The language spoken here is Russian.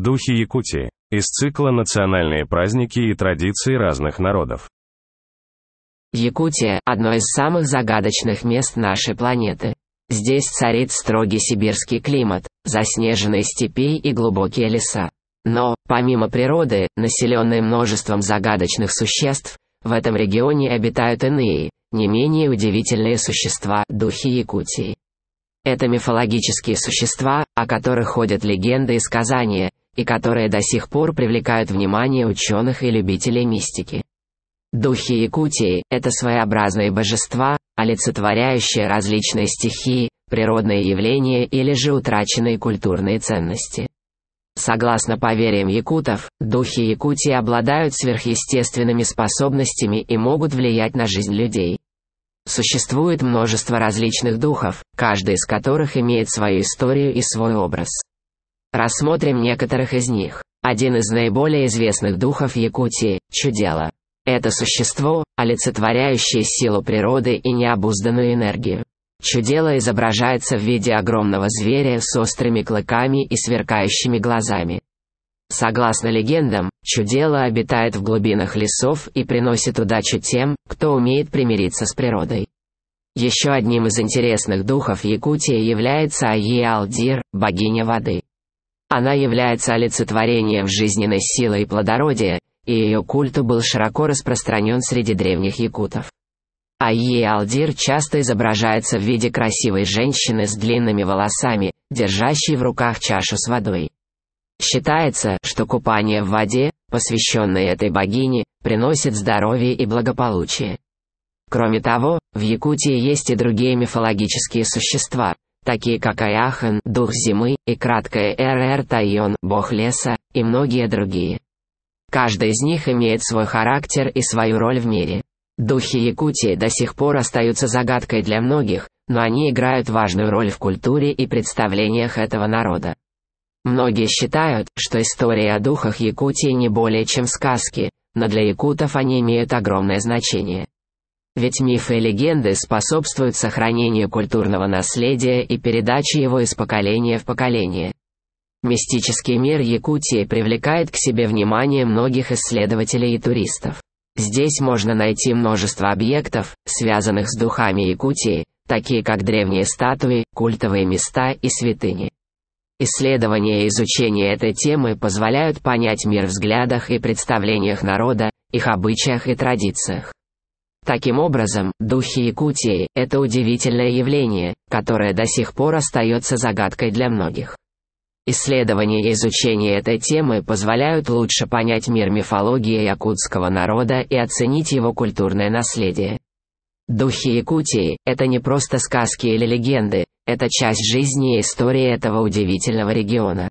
Духи Якутии из цикла «Национальные праздники и традиции разных народов». Якутия – одно из самых загадочных мест нашей планеты. Здесь царит строгий сибирский климат, заснеженные степи и глубокие леса. Но, помимо природы, населенной множеством загадочных существ, в этом регионе обитают иные, не менее удивительные существа – духи Якутии. Это мифологические существа, о которых ходят легенды и сказания, и которые до сих пор привлекают внимание ученых и любителей мистики. Духи Якутии – это своеобразные божества, олицетворяющие различные стихии, природные явления или же утраченные культурные ценности. Согласно поверьям якутов, духи Якутии обладают сверхъестественными способностями и могут влиять на жизнь людей. Существует множество различных духов, каждый из которых имеет свою историю и свой образ. Рассмотрим некоторых из них. Один из наиболее известных духов Якутии – чудело. Это существо, олицетворяющее силу природы и необузданную энергию. Чудело изображается в виде огромного зверя с острыми клыками и сверкающими глазами. Согласно легендам, чудело обитает в глубинах лесов и приносит удачу тем, кто умеет примириться с природой. Еще одним из интересных духов Якутии является Аиалдир, богиня воды. Она является олицетворением жизненной силы и плодородия, и ее культ был широко распространен среди древних якутов. Айи Алдир часто изображается в виде красивой женщины с длинными волосами, держащей в руках чашу с водой. Считается, что купание в воде, посвященное этой богине, приносит здоровье и благополучие. Кроме того, в Якутии есть и другие мифологические существа, такие как Аяхан, Дух Зимы, и краткая РР Тайон, Бог Леса, и многие другие. Каждый из них имеет свой характер и свою роль в мире. Духи Якутии до сих пор остаются загадкой для многих, но они играют важную роль в культуре и представлениях этого народа. Многие считают, что история о духах Якутии не более чем сказки, но для якутов они имеют огромное значение ведь мифы и легенды способствуют сохранению культурного наследия и передаче его из поколения в поколение. Мистический мир Якутии привлекает к себе внимание многих исследователей и туристов. Здесь можно найти множество объектов, связанных с духами Якутии, такие как древние статуи, культовые места и святыни. Исследования и изучение этой темы позволяют понять мир в взглядах и представлениях народа, их обычаях и традициях. Таким образом, духи Якутии – это удивительное явление, которое до сих пор остается загадкой для многих. Исследования и изучение этой темы позволяют лучше понять мир мифологии якутского народа и оценить его культурное наследие. Духи Якутии – это не просто сказки или легенды, это часть жизни и истории этого удивительного региона.